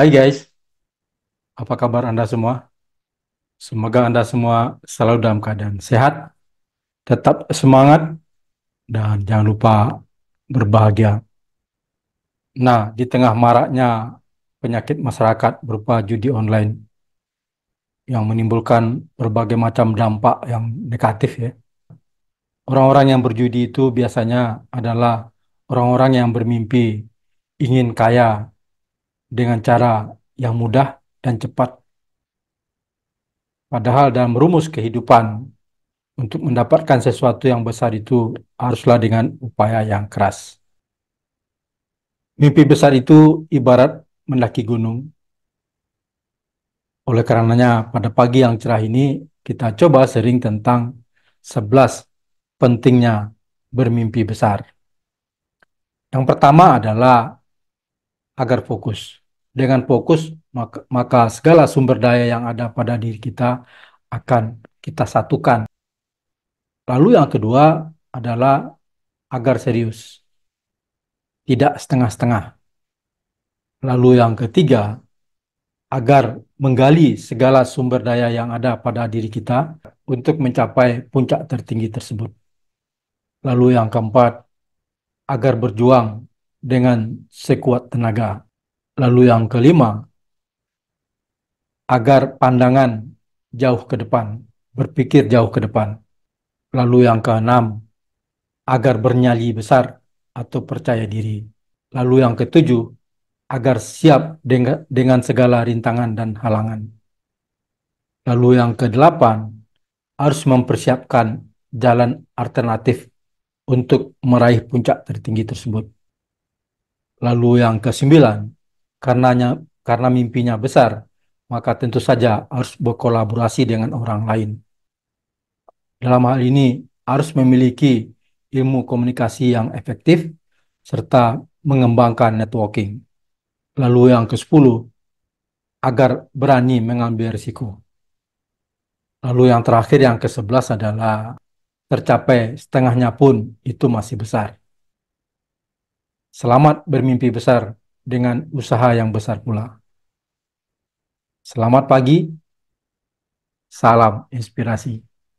Hai guys, apa kabar Anda semua? Semoga Anda semua selalu dalam keadaan sehat, tetap semangat, dan jangan lupa berbahagia. Nah, di tengah maraknya penyakit masyarakat berupa judi online yang menimbulkan berbagai macam dampak yang negatif ya. Orang-orang yang berjudi itu biasanya adalah orang-orang yang bermimpi ingin kaya dengan cara yang mudah dan cepat. Padahal dalam rumus kehidupan, untuk mendapatkan sesuatu yang besar itu haruslah dengan upaya yang keras. Mimpi besar itu ibarat mendaki gunung. Oleh karenanya, pada pagi yang cerah ini, kita coba sering tentang 11 pentingnya bermimpi besar. Yang pertama adalah agar fokus. Dengan fokus, maka, maka segala sumber daya yang ada pada diri kita akan kita satukan. Lalu yang kedua adalah agar serius. Tidak setengah-setengah. Lalu yang ketiga, agar menggali segala sumber daya yang ada pada diri kita untuk mencapai puncak tertinggi tersebut. Lalu yang keempat, agar berjuang dengan sekuat tenaga. Lalu yang kelima, agar pandangan jauh ke depan, berpikir jauh ke depan. Lalu yang keenam, agar bernyali besar atau percaya diri. Lalu yang ketujuh, agar siap dengan, segala rintangan dan halangan. Lalu yang kedelapan, harus mempersiapkan jalan alternatif untuk meraih puncak tertinggi tersebut. Lalu yang kesembilan, karenanya karena mimpinya besar, maka tentu saja harus berkolaborasi dengan orang lain. Dalam hal ini harus memiliki ilmu komunikasi yang efektif serta mengembangkan networking. Lalu yang ke-10, agar berani mengambil risiko. Lalu yang terakhir yang ke-11 adalah tercapai setengahnya pun itu masih besar. Selamat bermimpi besar dengan usaha yang besar pula. Selamat pagi, salam inspirasi.